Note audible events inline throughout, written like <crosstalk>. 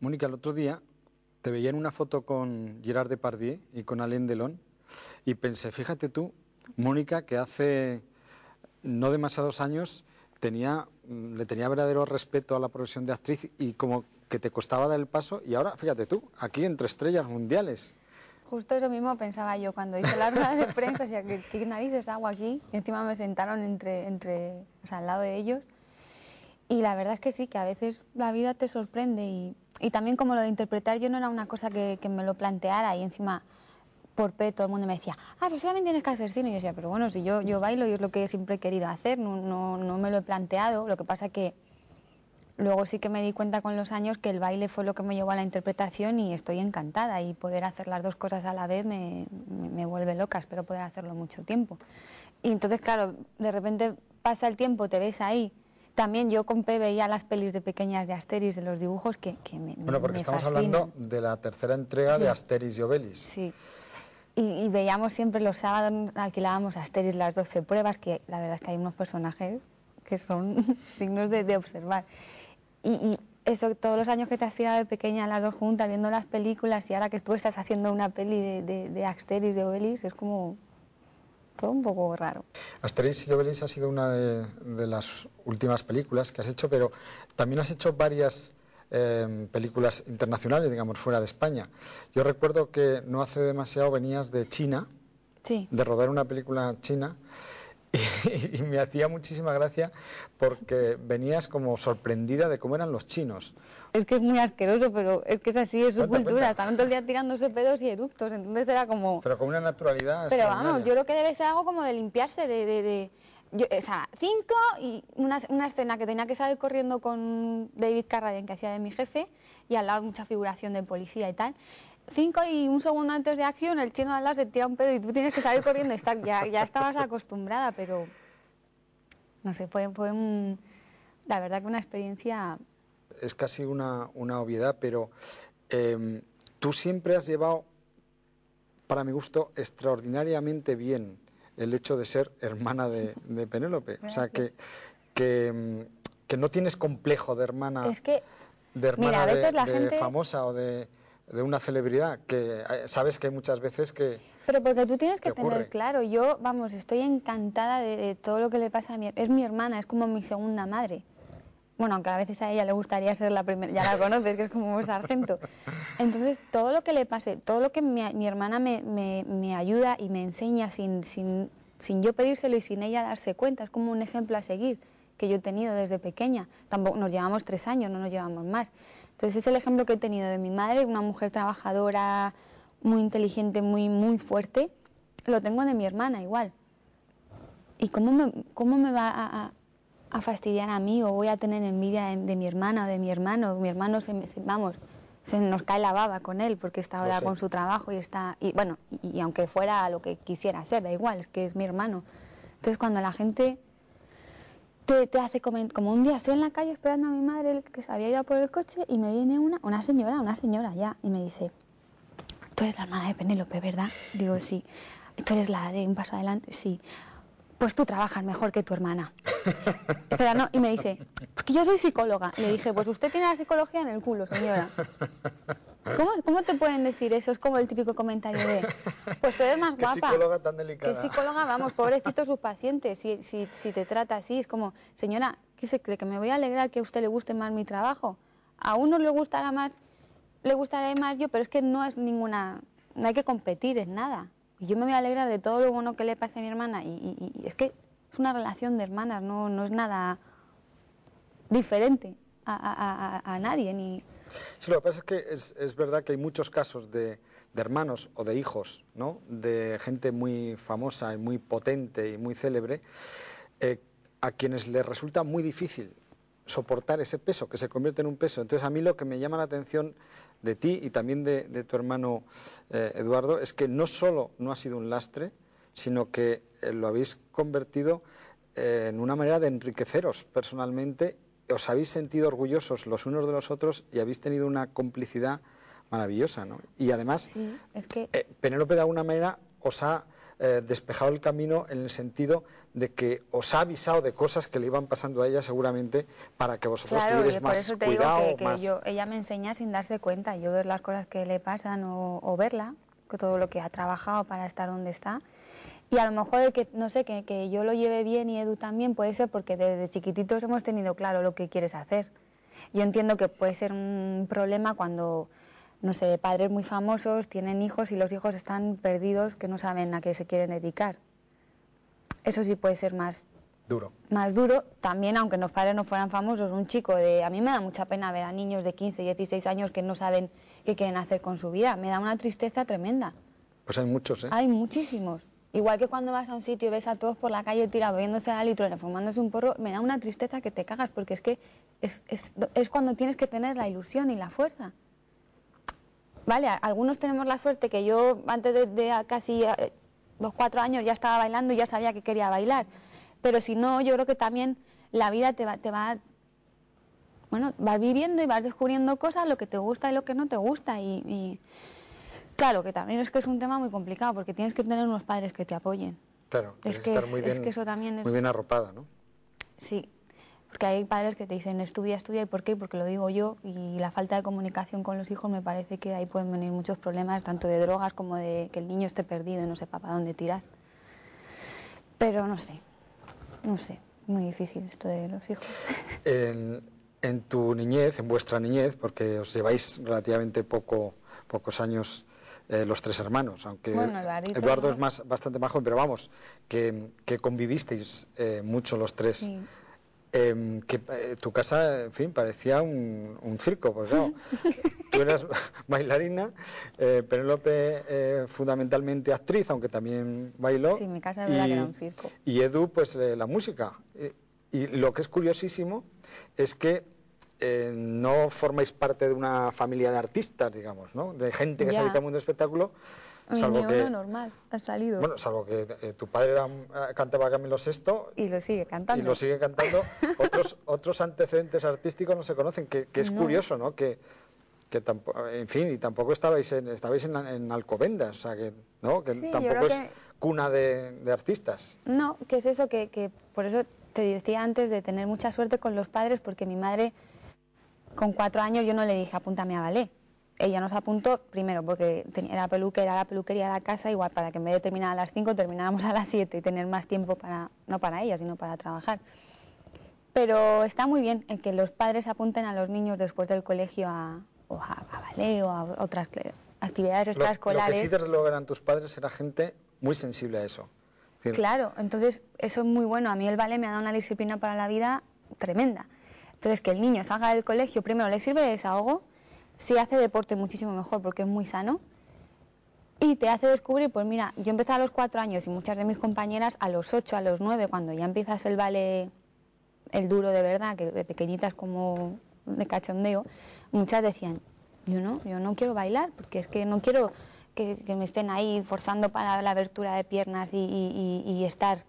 Mónica, el otro día te veía en una foto con Gerard Depardieu y con Alain Delon y pensé, fíjate tú, Mónica, que hace no demasiados años tenía, mm, le tenía verdadero respeto a la profesión de actriz y como que te costaba dar el paso y ahora, fíjate tú, aquí entre estrellas mundiales. Justo eso mismo pensaba yo cuando hice la rueda de prensa, o sea, que qué narices hago aquí? Y encima me sentaron entre, entre, o sea, al lado de ellos. Y la verdad es que sí, que a veces la vida te sorprende y y también como lo de interpretar yo no era una cosa que, me lo planteara y encima por P todo el mundo me decía, ah, pero pues solamente tienes que hacer cine. Y yo decía, pero bueno, si yo, yo bailo y es lo que siempre he querido hacer, no, no, me lo he planteado, lo que pasa que luego sí que me di cuenta con los años que el baile fue lo que me llevó a la interpretación y estoy encantada y poder hacer las dos cosas a la vez me, me vuelve loca, espero poder hacerlo mucho tiempo. Y entonces, claro, de repente pasa el tiempo, te ves ahí también yo con P veía las pelis de pequeñas de Asterix, de los dibujos que, que me Bueno, porque estamos hablando de la tercera entrega de Asterix y Obelix. Sí. Y, veíamos siempre los sábados, alquilábamos Asterix las 12 pruebas, que la verdad es que hay unos personajes que son signos <laughs> de, observar. Y, eso, todos los años que te hacía de pequeña las dos juntas, viendo las películas, y ahora que tú estás haciendo una peli de, Asteris de Asterix, Obelix, es como fue un poco raro. Asterix y Obelix ha sido una de, las últimas películas que has hecho, pero también has hecho varias em, películas internacionales, digamos, fuera de España. Yo recuerdo que no hace demasiado venías de China, de rodar una película china. <laughs> y, me hacía muchísima gracia porque venías como sorprendida de cómo eran los chinos. Es que es muy asqueroso, pero es que es así, es su cultura. están todo el día tirándose pedos y eructos, entonces era como... Pero con una naturalidad Pero vamos, yo creo que debe ser algo como de limpiarse, de... de, o sea, cinco y una, una, escena que tenía que salir corriendo con David Carradine, que hacía de mi jefe, y al lado mucha figuración de policía y tal. Cinco y un segundo antes de acción, el chino de las de tira un pedo y tú tienes que salir corriendo. Estar, ya, ya estabas acostumbrada, pero no sé, fue, fue la verdad que una experiencia... Es casi una, una obviedad, pero em, tú siempre has llevado, para mi gusto, extraordinariamente bien el hecho de ser hermana de, Penélope. O sea, que, em, que, no tienes complejo de hermana, es que, de, hermana de, famosa o de de una celebridad, que eh, sabes que hay muchas veces que... Pero porque tú tienes que tener claro, yo, vamos, estoy encantada de, todo lo que le pasa a mi... Es mi hermana, es como mi segunda madre. Bueno, aunque a veces a ella le gustaría ser la primera, ya la conoces, que es como un sargento. Entonces, todo lo que le pase, todo lo que mi, hermana me, ayuda y me enseña sin, sin, sin yo pedírselo y sin ella darse cuenta, es como un ejemplo a seguir que yo he tenido desde pequeña. Tampoco nos llevamos tres años, no nos llevamos más. Entonces es el ejemplo que he tenido de mi madre, una mujer trabajadora, muy inteligente, muy, muy fuerte. Lo tengo de mi hermana igual. ¿Y cómo me, cómo me va a, fastidiar a mí o voy a tener envidia de, mi hermana o de mi hermano? Mi hermano, se, vamos, se nos cae la baba con él porque está ahora con su trabajo y está... Y, bueno, y, aunque fuera lo que quisiera ser, da igual, es que es mi hermano. Entonces cuando la gente te, hace como un día estoy en la calle esperando a mi madre que se había ido por el coche y me viene una, una señora, una señora ya, y me dice, tú eres la hermana de Penélope, ¿verdad? Digo, sí. Tú eres la de un paso adelante, sí. Pues tú trabajas mejor que tu hermana. <laughs> Pero no, y me dice, porque yo soy psicóloga. Le dije, pues usted tiene la psicología en el culo, señora. ¿Eh? ¿Cómo, te pueden decir eso? Es como el típico comentario de, pues tú eres más <laughs> guapa. Qué psicóloga tan delicada. Qué psicóloga, vamos, pobrecito sus pacientes, si, si, te trata así. Es como, señora, ¿qué se cree? ¿Que me voy a alegrar que a usted le guste más mi trabajo? A uno le gustará más, le gustará más yo, pero es que no es ninguna, no hay que competir, en nada. Y yo me voy a alegrar de todo lo bueno que le pase a mi hermana. Y, es que es una relación de hermanas, no, no es nada diferente a, a nadie, ni Sí, lo que pasa es que es, verdad que hay muchos casos de, de, hermanos o de hijos, ¿no? De gente muy famosa y muy potente y muy célebre, eh, a quienes les resulta muy difícil soportar ese peso, que se convierte en un peso. Entonces, a mí lo que me llama la atención de ti y también de, tu hermano eh, Eduardo es que no solo no ha sido un lastre, sino que eh, lo habéis convertido en una manera de enriqueceros personalmente os habéis sentido orgullosos los unos de los otros y habéis tenido una complicidad maravillosa, ¿no? Y además, eh, Penélope de alguna manera os ha eh, despejado el camino en el sentido de que os ha avisado de cosas que le iban pasando a ella seguramente para que vosotros tuvierais más eso te Digo que, ella me enseña sin darse cuenta, yo ver las cosas que le pasan o, o verla, todo lo que ha trabajado para estar donde está, y a lo mejor que, no sé, que, que, yo lo lleve bien y Edu también puede ser porque desde chiquititos hemos tenido claro lo que quieres hacer. Yo entiendo que puede ser un problema cuando, no sé, padres muy famosos tienen hijos y los hijos están perdidos que no saben a qué se quieren dedicar. Eso sí puede ser más duro. Más duro, también aunque los padres no fueran famosos, un chico de... A mí me da mucha pena ver a niños de 15, 16 años que no saben qué quieren hacer con su vida. Me da una tristeza tremenda. Pues hay muchos, ¿eh? Hay muchísimos. Igual que cuando vas a un sitio y ves a todos por la calle tirados, bebiéndose la y fumándose un porro, me da una tristeza que te cagas, porque es que es, es, cuando tienes que tener la ilusión y la fuerza. Vale, algunos tenemos la suerte que yo antes de, casi dos, eh, cuatro años ya estaba bailando y ya sabía que quería bailar, pero si no, yo creo que también la vida te va, te va, bueno, vas viviendo y vas descubriendo cosas, lo que te gusta y lo que no te gusta y Claro, que también es que es un tema muy complicado porque tienes que tener unos padres que te apoyen. Claro, es que, estar muy bien, eso también es... Muy bien arropada, ¿no? Sí, porque hay padres que te dicen estudia, estudia, ¿y por qué? Porque lo digo yo y la falta de comunicación con los hijos me parece que ahí pueden venir muchos problemas, tanto de drogas como de que el niño esté perdido y no sepa para dónde tirar. Pero no sé, no sé, muy difícil esto de los hijos. <laughs> En, en tu niñez, en vuestra niñez, porque os lleváis relativamente poco, pocos años eh, los tres hermanos, aunque Eduardo, es más, bastante más joven, pero vamos, que, que convivisteis eh, mucho los tres. Em, que eh, tu casa, en fin, parecía un, circo, pues no. <laughs> Tú eras bailarina, Penélope fundamentalmente actriz, aunque también bailó. Sí, mi casa era un circo. Y Edu, pues la música. y lo que es curiosísimo es que eh, no formáis parte de una familia de artistas, digamos, ¿no? De gente que se dedica al mundo del espectáculo. Salvo que, normal, ha salido. Bueno, salvo que eh, tu padre era, eh, cantaba Camilo Sexto Y lo sigue cantando. Y lo sigue cantando. <laughs> otros, otros antecedentes artísticos no se conocen, que, es curioso, ¿no? Que, en fin, y tampoco estabais en, estabais en, Alcobendas, o sea, que, ¿no? Que tampoco es cuna de, artistas. No, que es eso, que, que por eso te decía antes de tener mucha suerte con los padres, porque mi madre con cuatro años yo no le dije apúntame a ballet. Ella nos apuntó primero porque era la peluquería de la casa, igual para que en vez de terminar a las cinco termináramos a las siete y tener más tiempo para, no para ella, sino para trabajar. Pero está muy bien en que los padres apunten a los niños después del colegio a, ballet o a otras actividades extraescolares. Lo que sí tus padres era gente muy sensible a eso. Claro, entonces eso es muy bueno. A mí el ballet me ha dado una disciplina para la vida tremenda. Entonces, que el niño salga del colegio, primero le sirve de desahogo, si hace deporte muchísimo mejor porque es muy sano, y te hace descubrir, pues mira, yo empecé a los cuatro años y muchas de mis compañeras a los ocho, a los nueve, cuando ya empiezas el vale el duro de verdad, que de pequeñitas como de cachondeo, muchas decían, yo no, yo no quiero bailar, porque es que no quiero que, me estén ahí forzando para la abertura de piernas y estar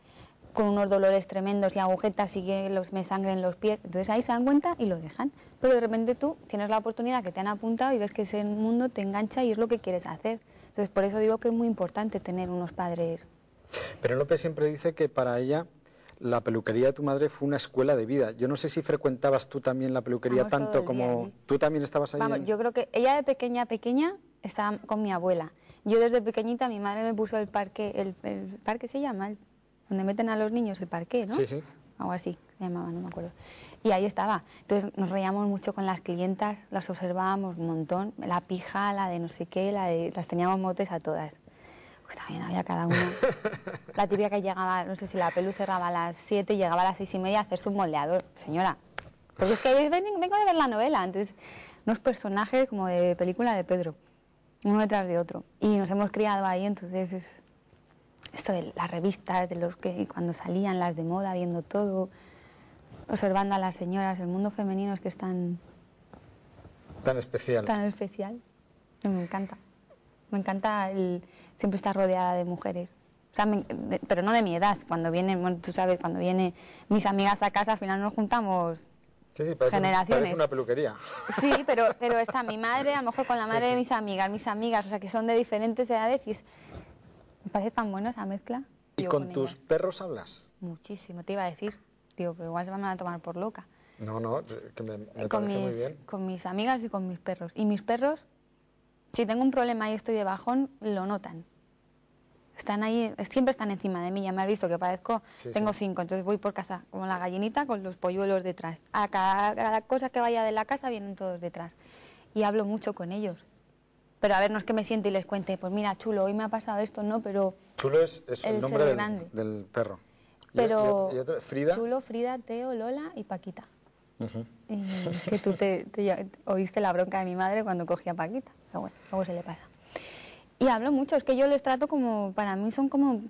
con unos dolores tremendos y agujetas y que los, me sangren los pies. Entonces ahí se dan cuenta y lo dejan. Pero de repente tú tienes la oportunidad que te han apuntado y ves que ese mundo te engancha y es lo que quieres hacer. Entonces por eso digo que es muy importante tener unos padres. Pero López siempre dice que para ella la peluquería de tu madre fue una escuela de vida. Yo no sé si frecuentabas tú también la peluquería tanto como tú también estabas allí. yo creo que ella de pequeña pequeña estaba con mi abuela. Yo desde pequeñita mi madre me puso el parque, el, parque se llama, donde meten a los niños el parque, ¿no? Sí, sí. Algo así, se llamaba, no me acuerdo. Y ahí estaba. Entonces nos reíamos mucho con las clientas, las observábamos un montón. La pija, la de no sé qué, las teníamos motes a todas. Pues también había cada una. <laughs> La tibia que llegaba, no sé si la pelu cerraba a las 7 llegaba a las 6 y media a hacer su moldeador. Señora, porque es que vengo de ver la novela. Entonces, unos personajes como de película de Pedro, uno detrás de otro. Y nos hemos criado ahí, entonces esto de las revistas, de los que cuando salían las de moda, viendo todo, observando a las señoras, el mundo femenino es que es tan... Tan especial. Tan especial. Me encanta. Me encanta el, siempre estar rodeada de mujeres. O pero no de mi edad. Cuando vienen, tú sabes, cuando vienen mis amigas a casa, al final nos juntamos sí, sí, parece, generaciones. es una peluquería. Sí, pero, pero está mi madre, a lo mejor con la madre de mis amigas, mis amigas, o sea, que son de diferentes edades y es me parece tan bueno esa mezcla. ¿Y con, tus perros hablas? Muchísimo, te iba a decir. Digo, pero igual se van a tomar por loca. No, no, eh, que me, eh, con parece mis, muy bien. Con mis amigas y con mis perros. Y mis perros, si tengo un problema y estoy de bajón, lo notan. Están ahí, eh, siempre están encima de mí, ya me has visto que parezco, tengo cinco, entonces voy por casa como la gallinita con los polluelos detrás. a cada cosa que vaya de la casa vienen todos detrás. Y hablo mucho con ellos pero a ver, no es que me siente y les cuente, pues mira, chulo, hoy me ha pasado esto, no, pero... Chulo es, el, nombre del, del, perro. Pero... Frida. Chulo, Frida, Teo, Lola y Paquita. que tú te, oíste la bronca de mi madre cuando cogía a Paquita. Pero bueno, luego se le pasa. Y hablo mucho, es que yo les trato como, para mí son como,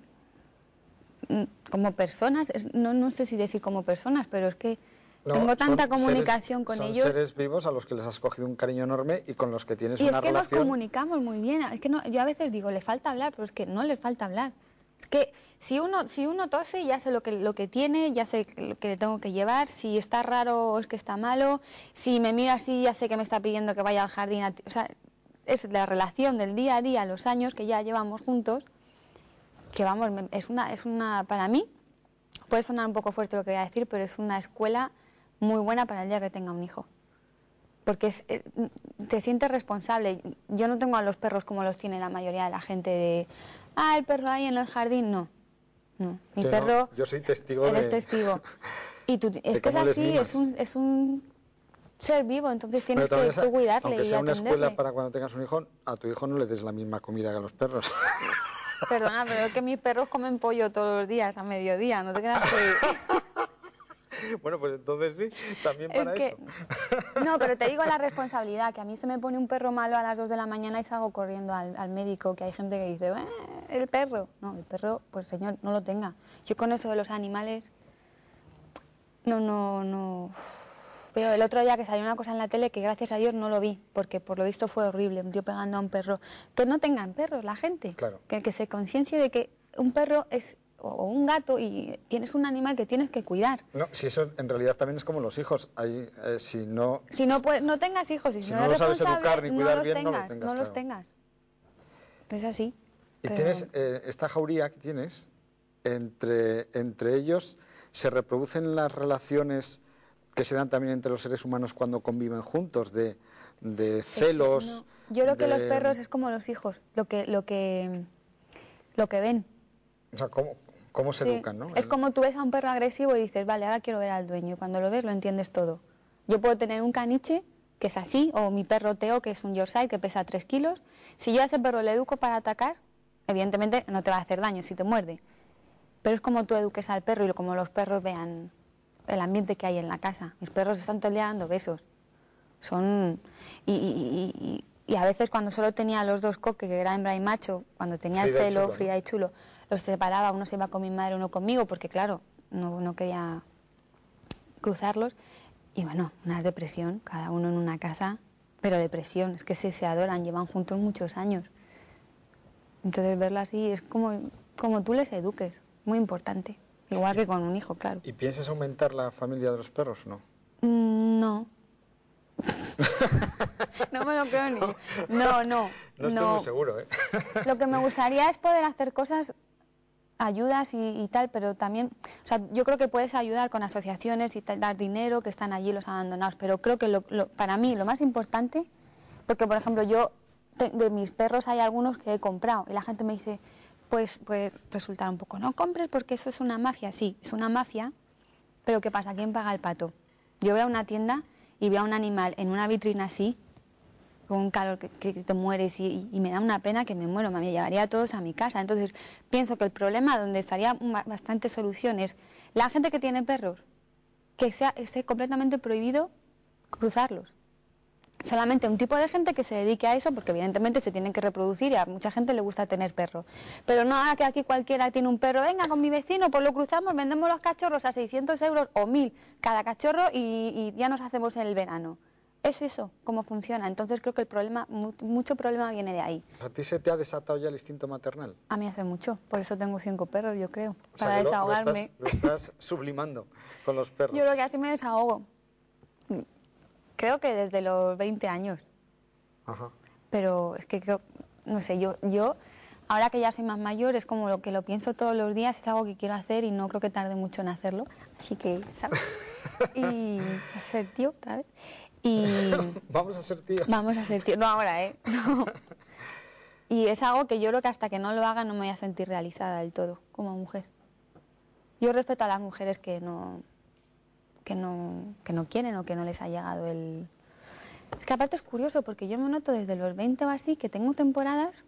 mm, como personas, no, no sé si decir como personas, pero es que tengo tanta comunicación con ellos. Son seres vivos a los que les has cogido un cariño enorme y con los que tienes una relación... Y es que nos comunicamos muy bien. Es que yo a veces digo, le falta hablar, pero es que no le falta hablar. Es que si uno, si uno tose, ya sé lo que, lo que tiene, ya sé lo que le tengo que llevar, si está raro o es que está malo, si me mira así, ya sé que me está pidiendo que vaya al jardín. O sea, es la relación del día a día, los años que ya llevamos juntos, que vamos, es una, es una para mí, puede sonar un poco fuerte lo que voy a decir, pero es una escuela muy buena para el día que tenga un hijo. Porque eh, te sientes responsable. Yo no tengo a los perros como los tiene la mayoría de la gente de, ah, el perro ahí en el jardín. No, no. Mi perro... Yo soy testigo eres de... testigo. <laughs> Y tú, es que es así, es un, ser vivo, entonces tienes que cuidarle aunque sea y una escuela para cuando tengas un hijo, a tu hijo no le des la misma comida que a los perros. Perdona, pero es que mis perros comen pollo todos los días a mediodía, no te creas que... <laughs> bueno, pues entonces sí, también para eso. <laughs> No, pero te digo la responsabilidad, que a mí se me pone un perro malo a las dos de la mañana y salgo corriendo al, médico, que hay gente que dice, el perro. No, el perro, pues señor, no lo tenga. Yo con eso de los animales, no, no, no... Pero el otro día que salió una cosa en la tele que gracias a Dios no lo vi, porque por lo visto fue horrible, un tío pegando a un perro. Que no tengan perros la gente. Claro. Que, que se conciencie de que un perro es o un gato y tienes un animal que tienes que cuidar. No, si eso en realidad también es como los hijos. Eh, si no, si no, no tengas hijos, si, no, no los sabes educar ni cuidar bien, no los tengas. No los tengas. Es así. Y tienes eh, esta jauría que tienes, entre, entre ellos se reproducen las relaciones que se dan también entre los seres humanos cuando conviven juntos, de, celos. Yo creo que los perros es como los hijos, lo que, lo que, lo que ven. O sea, ¿cómo, cómo se educan, Es como tú ves a un perro agresivo y dices, vale, ahora quiero ver al dueño. Y cuando lo ves, lo entiendes todo. Yo puedo tener un caniche que es así, o mi perro Teo, que es un Yorkshire, que pesa 3 kilos. Si yo a ese perro le educo para atacar, evidentemente no te va a hacer daño si te muerde. Pero es como tú eduques al perro y como los perros vean el ambiente que hay en la casa. Mis perros están todo dando besos. Son... Y, a veces cuando solo tenía los dos coques, que era hembra y macho, cuando tenía el celo, fría y Chulo, los separaba, uno se iba con mi madre, uno conmigo, porque claro, no, no quería cruzarlos. Y bueno, una depresión, cada uno en una casa, pero depresión, es que se, se adoran, llevan juntos muchos años. Entonces verlo así es como, como tú les eduques, muy importante. Igual que con un hijo, claro. ¿Y piensas aumentar la familia de los perros o no? Mm, no. <laughs> no me lo creo ni. No, no. No, estoy muy seguro, ¿eh? lo que me gustaría es poder hacer cosas ayudas y, tal, pero también, o sea, yo creo que puedes ayudar con asociaciones y dar dinero que están allí los abandonados, pero creo que para mí lo más importante, porque por ejemplo yo, de mis perros hay algunos que he comprado y la gente me dice, pues, pues resultar un poco, no compres porque eso es una mafia, sí, es una mafia, pero ¿qué pasa? ¿Quién paga el pato? Yo voy a una tienda y veo a un animal en una vitrina así con un calor que, te mueres y, me da una pena que me muero, me llevaría a todos a mi casa. Entonces pienso que el problema donde estaría bastante solución es la gente que tiene perros, que sea esté completamente prohibido cruzarlos. Solamente un tipo de gente que se dedique a eso, porque evidentemente se tienen que reproducir y a mucha gente le gusta tener perros. Pero no haga que aquí cualquiera tiene un perro, venga con mi vecino, pues lo cruzamos, vendemos los cachorros a 600 euros o 1000 cada cachorro y, ya nos hacemos en el verano. Es eso, cómo funciona. Entonces creo que el problema, mucho problema viene de ahí. ¿A ti se te ha desatado ya el instinto maternal? A mí hace mucho, por eso tengo cinco perros, yo creo, para desahogarme. Lo, estás, <laughs> sublimando con los perros. Yo creo que así me desahogo. Creo que desde los 20 años. Ajá. Pero es que creo, no sé, yo, yo ahora que ya soy más mayor, es como lo que lo pienso todos los días, es algo que quiero hacer y no creo que tarde mucho en hacerlo. Así que, ¿sabes? <laughs> Y hacer tío otra vez. Y <laughs> vamos a ser tíos. Vamos a ser tías No ahora, ¿eh? <laughs> Y es algo que yo creo que hasta que no lo haga no me voy a sentir realizada del todo como mujer. Yo respeto a las mujeres que no, que no, que no quieren o que no les ha llegado el... Es que aparte es curioso porque yo me noto desde los 20 o así que tengo temporadas...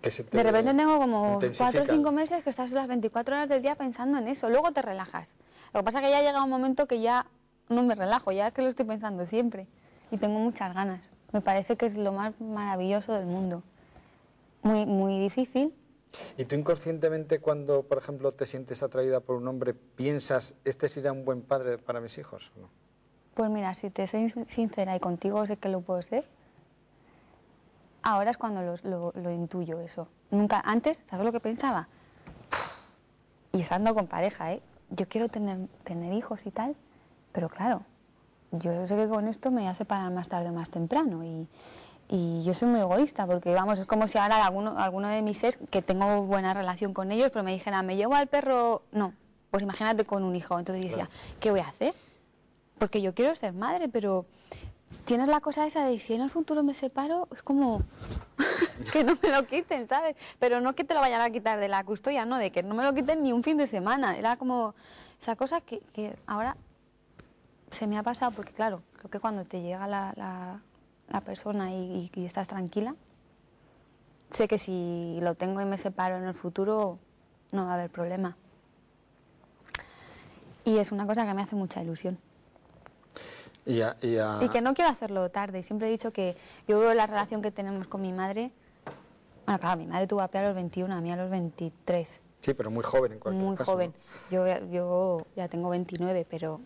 Que se de repente tengo como 4 o 5 meses que estás las 24 horas del día pensando en eso. Luego te relajas. Lo que pasa es que ya llega un momento que ya no me relajo, ya que lo estoy pensando siempre y tengo muchas ganas. Me parece que es lo más maravilloso del mundo. Muy, muy difícil. ¿Y tú inconscientemente cuando, por ejemplo, te sientes atraída por un hombre, piensas, este será un buen padre para mis hijos? Pues mira, si te soy sincera y contigo sé que lo puedo ser, ahora es cuando lo, intuyo eso. Nunca, antes, ¿sabes lo que pensaba? Y estando con pareja, ¿eh? Yo quiero tener hijos y tal. Pero claro, yo sé que con esto me voy a separar más tarde o más temprano y, yo soy muy egoísta porque, vamos, es como si ahora alguno, alguno de mis ex, que tengo buena relación con ellos, pero me dijera, me llevo al perro, no, pues imagínate con un hijo. Entonces yo decía, ¿qué voy a hacer? Porque yo quiero ser madre, pero tienes la cosa esa de si en el futuro me separo, es como <laughs> que no me lo quiten, ¿sabes? Pero no que te lo vayan a quitar de la custodia, no, de que no me lo quiten ni un fin de semana. Era como esa cosa que ahora se me ha pasado porque, claro, creo que cuando te llega la, persona y, estás tranquila, sé que si lo tengo y me separo en el futuro, no va a haber problema. Y es una cosa que me hace mucha ilusión. Y, que no quiero hacerlo tarde. Siempre he dicho que yo veo la relación que tenemos con mi madre. Bueno, claro, mi madre tuvo a a los 21, a mí a los 23. Sí, pero muy joven en cualquier muy caso. Muy joven. Yo, yo ya tengo 29, pero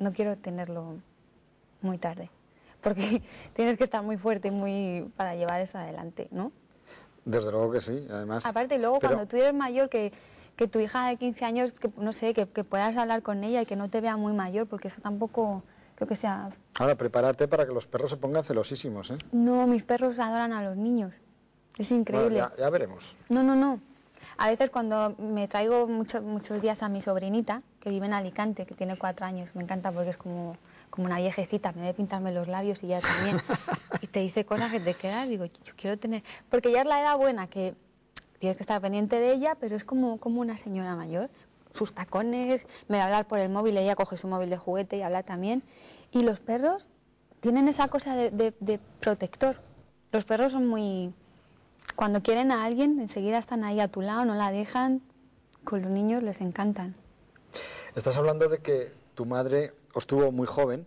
no quiero tenerlo muy tarde, porque <laughs> tienes que estar muy fuerte muy para llevar eso adelante, ¿no? Desde luego que sí, además. Aparte, luego cuando tú eres mayor, que, tu hija de 15 años, que no sé, que, puedas hablar con ella y que no te vea muy mayor, porque eso tampoco creo que sea. Ahora, prepárate para que los perros se pongan celosísimos, ¿eh? No, mis perros adoran a los niños. Es increíble. ya veremos. No, no, no. A veces cuando me traigo muchos muchos días a mi sobrinita, que vive en Alicante, que tiene cuatro años, me encanta porque es como, como una viejecita, me ve pintarme los labios y ya también. <laughs> y te dice cosas que te quedas, digo, yo quiero tener... Porque ya es la edad buena, que tienes que estar pendiente de ella, pero es como, como una señora mayor. Sus tacones, me va a hablar por el móvil, ella coge su móvil de juguete y habla también. Y los perros tienen esa cosa de protector. Los perros son muy cuando quieren a alguien, enseguida están ahí a tu lado, no la dejan. Con los niños les encantan. Estás hablando de que tu madre os muy joven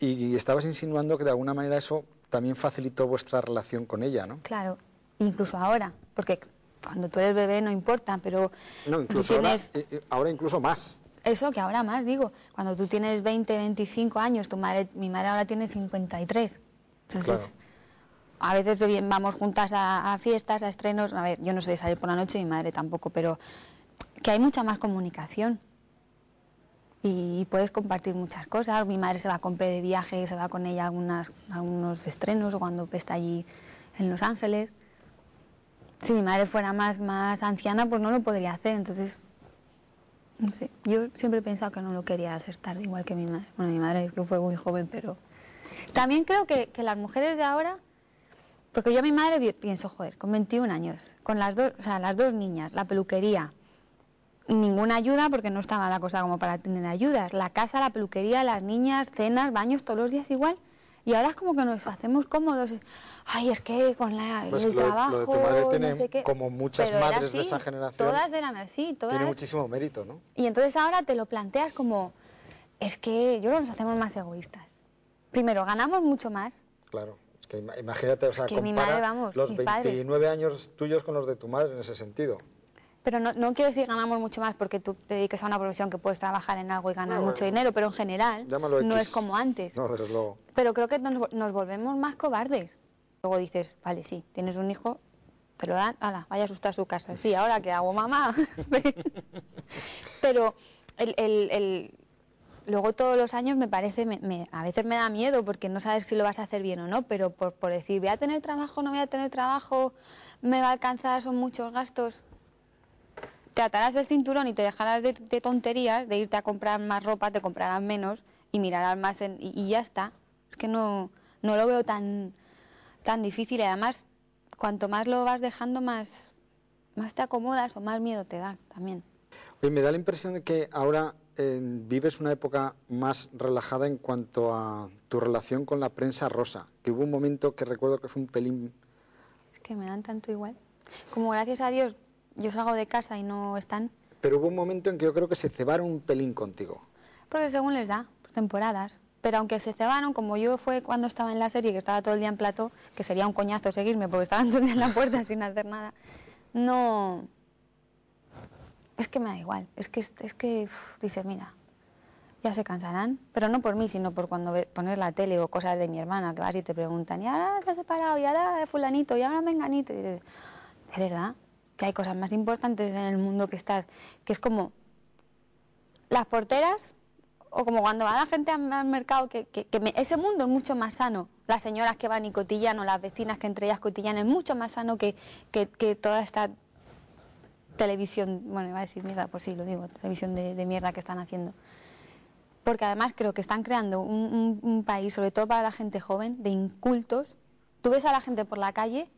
y, estabas insinuando que de alguna manera eso también facilitó vuestra relación con ella, ¿no? Claro, incluso ahora, porque cuando tú eres bebé no importa, pero incluso eh, eh, ahora, incluso más. Eso que ahora más, digo, cuando tú tienes 20, 25 años, tu madre, mi madre ahora tiene 53. Entonces, a veces bien vamos juntas a, fiestas, a estrenos. A ver, yo no soy de salir por la noche, mi madre tampoco, pero que hay mucha más comunicación. Y puedes compartir muchas cosas. Mi madre se va con P de viaje, se va con ella a algunos estrenos o cuando está allí en Los Ángeles. Si mi madre fuera más, más anciana, pues no lo podría hacer. Entonces, no sé, yo siempre he pensado que no lo quería hacer tarde, igual que mi madre. Bueno, mi madre fue muy joven, pero... También creo que las mujeres de ahora porque yo a mi madre pienso, joder, con 21 años, con las dos, o sea, las dos niñas, la peluquería, ninguna ayuda porque no estaba la cosa como para tener ayudas, la casa, la peluquería, las niñas, cenas, baños, todos los días igual. Y ahora es como que nos hacemos cómodos. Ay, es que con la, el trabajo, pues lo de tu madre tiene como muchas madres de esa generación. Todas eran así, todas. Tiene muchísimo mérito, ¿no? Y entonces ahora te lo planteas como, es que yo creo que nos hacemos más egoístas. Primero, ganamos mucho más. Claro que imagínate, o sea, compara los 29 años tuyos con los de tu madre en ese sentido. Pero no, quiero decir ganamos mucho más porque tú te dediques a una profesión que puedes trabajar en algo y ganar mucho eh, dinero, pero en general no es como antes. No, desde luego. Pero creo que nos, volvemos más cobardes. Luego dices, vale, sí, tienes un hijo, te lo dan, ala, vaya a asustar su casa. Sí, ¿ahora que hago, mamá? <laughs> pero el luego todos los años me parece, a veces me da miedo porque no sabes si lo vas a hacer bien o no, pero por, decir, voy a tener trabajo, no voy a tener trabajo, me va a alcanzar, son muchos gastos. Te atarás el cinturón y te dejarás de, tonterías, de irte a comprar más ropa, te comprarás menos y mirarás más en, y, ya está. Es que no, no lo veo tan, tan difícil y además cuanto más lo vas dejando más, más te acomodas o más miedo te da también. Oye, me da la impresión de que ahora vives una época más relajada en cuanto a tu relación con la prensa rosa, que hubo un momento que recuerdo que fue un pelín... Es que me dan tanto igual. Como gracias a Dios yo salgo de casa y no están... Pero hubo un momento en que yo creo que se cebaron un pelín contigo. Porque según les da, por temporadas. Pero aunque se cebaron, como yo fue cuando estaba en la serie, que estaba todo el día en plato, que sería un coñazo seguirme porque estaban en la puerta <laughs> sin hacer nada, no, es que me da igual, es que, es que dices, mira, ya se cansarán, pero no por mí, sino por cuando pones la tele o cosas de mi hermana, que vas y te preguntan, y ahora te has separado, y ahora fulanito, y ahora menganito, y de verdad, que hay cosas más importantes en el mundo que estar, que es como las porteras, o como cuando va la gente al mercado, que, ese mundo es mucho más sano. Las señoras que van y cotillan o las vecinas que entre ellas cotillan es mucho más sano que, que toda esta Televisión, bueno, iba a decir mierda, por pues sí, lo digo, televisión de, mierda que están haciendo. Porque además creo que están creando un, país, sobre todo para la gente joven, de incultos. Tú ves a la gente por la calle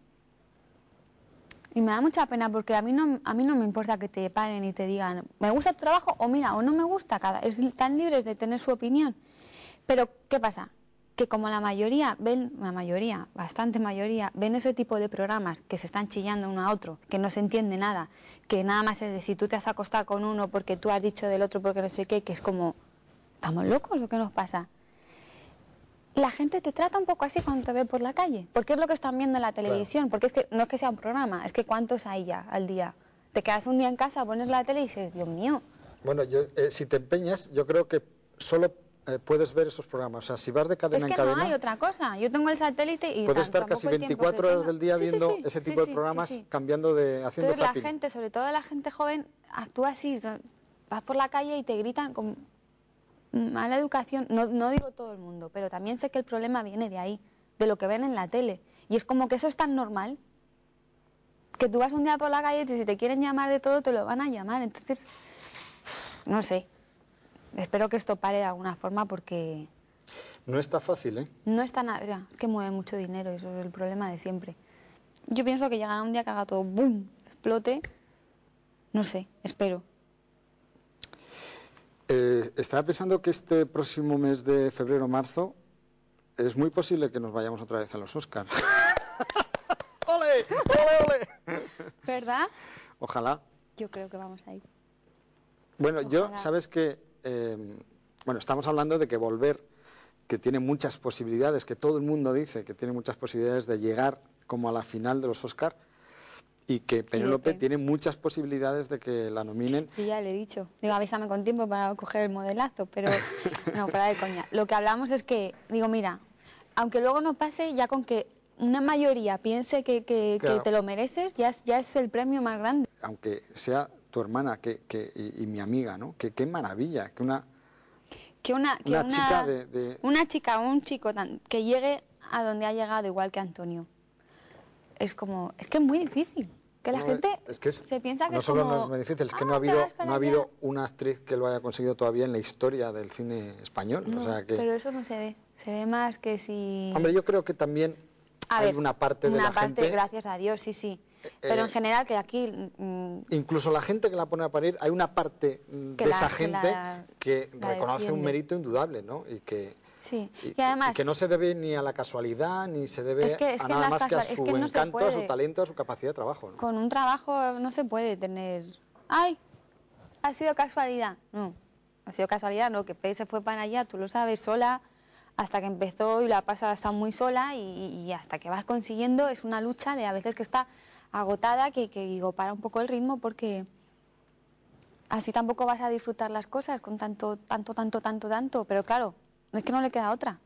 y me da mucha pena porque a mí no, a mí no me importa que te paren y te digan, me gusta tu trabajo o mira, o no me gusta, cada, están libres de tener su opinión. Pero, ¿qué pasa? que como la mayoría ven, la mayoría, bastante mayoría, ven ese tipo de programas que se están chillando uno a otro, que no se entiende nada, que nada más es de si tú te has acostado con uno porque tú has dicho del otro porque no sé qué, que es como, ¿estamos locos lo que nos pasa? La gente te trata un poco así cuando te ve por la calle, porque es lo que están viendo en la televisión, porque es que no es que sea un programa, es que cuántos hay ya al día. Te quedas un día en casa, pones la tele y dices, Dios mío. Bueno, yo, eh, si te empeñas, yo creo que solo eh, puedes ver esos programas. O sea, si vas de cadena es que no hay otra cosa. Yo tengo el satélite y... Puedes estar casi 24 horas del día viendo ese tipo de programas cambiando de... Haciendo Entonces la gente, sobre todo la gente joven, actúa así. Vas por la calle y te gritan con mala educación. No, no digo todo el mundo, pero también sé que el problema viene de ahí, de lo que ven en la tele. Y es como que eso es tan normal que tú vas un día por la calle y si te quieren llamar de todo, te lo van a llamar. Entonces, no sé espero que esto pare de alguna forma porque... No está fácil, ¿eh? No está nada, es que mueve mucho dinero, eso es el problema de siempre. Yo pienso que llegará un día que haga todo, ¡boom!, explote. No sé, espero. Eh, estaba pensando que este próximo mes de febrero-marzo es muy posible que nos vayamos otra vez a los Oscars. <laughs> ¡Ole! ¡Ole, ole! ¿Verdad? Ojalá. Yo creo que vamos a ir. Bueno, yo, ¿sabes qué? Em, bueno, estamos hablando de que volver, que tiene muchas posibilidades, que todo el mundo dice que tiene muchas posibilidades de llegar como a la final de los Oscars, y que Penélope tiene muchas posibilidades de que la nominen. Y ya le he dicho, digo, avísame con tiempo para coger el modelazo, pero <laughs> no, fuera de coña. Lo que hablamos es que, digo, mira, aunque luego no pase, ya con que una mayoría piense que, te lo mereces, ya es el premio más grande. Aunque sea tu hermana que, que y, mi amiga, ¿no? Que qué maravilla, que una... Que una, que una, chica de, Una chica, un chico tan, que llegue a donde ha llegado igual que Antonio. Es como... Es que es muy difícil. Que la gente es que es, se piensa no solo no es difícil, es que ah, no ha habido no ha habido una actriz que lo haya conseguido todavía en la historia del cine español. Pero eso no se ve, se ve más que si. Hombre, yo creo que también hay una parte de la gracias a Dios, sí, sí. Eh, Pero eh, en general que aquí... Mm, incluso la gente que la pone a parir, hay una parte de esa gente que, reconoce un mérito indudable, ¿no? Y que, Sí. que no se debe ni a la casualidad, ni se debe a nada más que a su encanto, a su talento, a su capacidad de trabajo. ¿no? Con un trabajo no se puede tener... ¡Ay! Ha sido casualidad. No, ha sido casualidad, no, que Pérez se fue para allá, tú lo sabes, sola, hasta que empezó y la pasa está muy sola y hasta que vas consiguiendo, es una lucha de a veces que está agotada que, digo, para un poco el ritmo porque así tampoco vas a disfrutar las cosas con tanto, tanto, tanto, tanto, tanto. Pero claro, es que no le queda otra.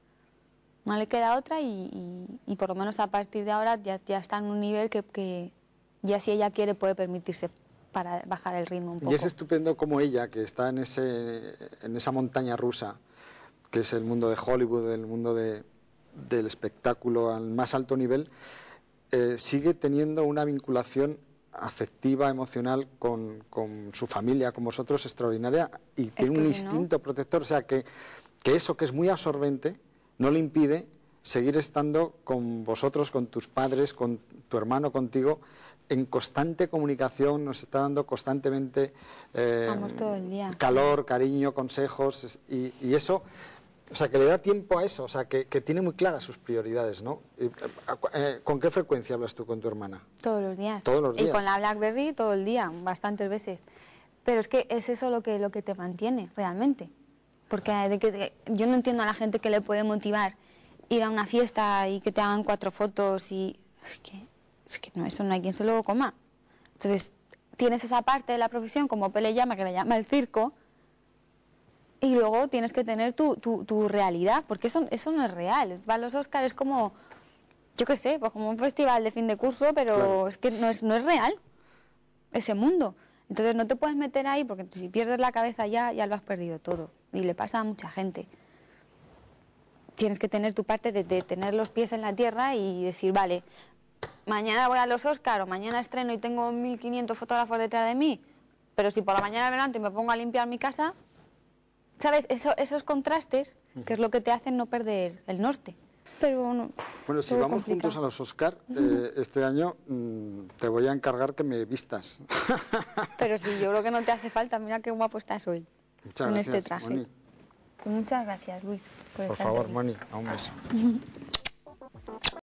No le queda otra y, por lo menos a partir de ahora ya, está en un nivel que, ya si ella quiere puede permitirse para bajar el ritmo un poco. Y es estupendo como ella, que está en, ese, en esa montaña rusa, que es el mundo de Hollywood, el mundo del espectáculo al más alto nivel, eh, sigue teniendo una vinculación afectiva, emocional con, su familia, con vosotros, extraordinaria y tiene un instinto protector. O sea, que, que, eso que es muy absorbente no le impide seguir estando con vosotros, con tus padres, con tu hermano, contigo, en constante comunicación, nos está dando constantemente eh, calor, cariño, consejos y, y eso o sea, que le da tiempo a eso, o sea, que, tiene muy claras sus prioridades, ¿no? Eh, eh, ¿Con qué frecuencia hablas tú con tu hermana? Todos los días. Todos los días. Y con la BlackBerry todo el día, bastantes veces. Pero es que es eso lo que, te mantiene, realmente. Porque eh, yo no entiendo a la gente que le puede motivar ir a una fiesta y que te hagan cuatro fotos y... Es que, es que no, eso no hay quien se lo coma. Entonces, tienes esa parte de la profesión, como Pele llama, que le llama el circo, y luego tienes que tener tu, tu, realidad, porque eso, eso no es real. a los Oscars es como, yo qué sé, pues como un festival de fin de curso, pero es que no es, no es real ese mundo. Entonces no te puedes meter ahí porque si pierdes la cabeza ya, ya lo has perdido todo. Y le pasa a mucha gente. Tienes que tener tu parte de, tener los pies en la tierra y decir, vale, mañana voy a los Oscars o mañana estreno y tengo 1.500 fotógrafos detrás de mí, pero si por la mañana adelante me pongo a limpiar mi casa, ¿Sabes? Eso, esos contrastes, que es lo que te hacen no perder el norte. Pero bueno. Bueno, si vamos juntos a los Oscar eh, este año, mm, te voy a encargar que me vistas. <laughs> Pero sí, yo creo que no te hace falta. Mira qué guapo estás hoy. Muchas gracias, este traje. Muchas gracias, Luis. Por, favor, Moni, a un beso. <laughs>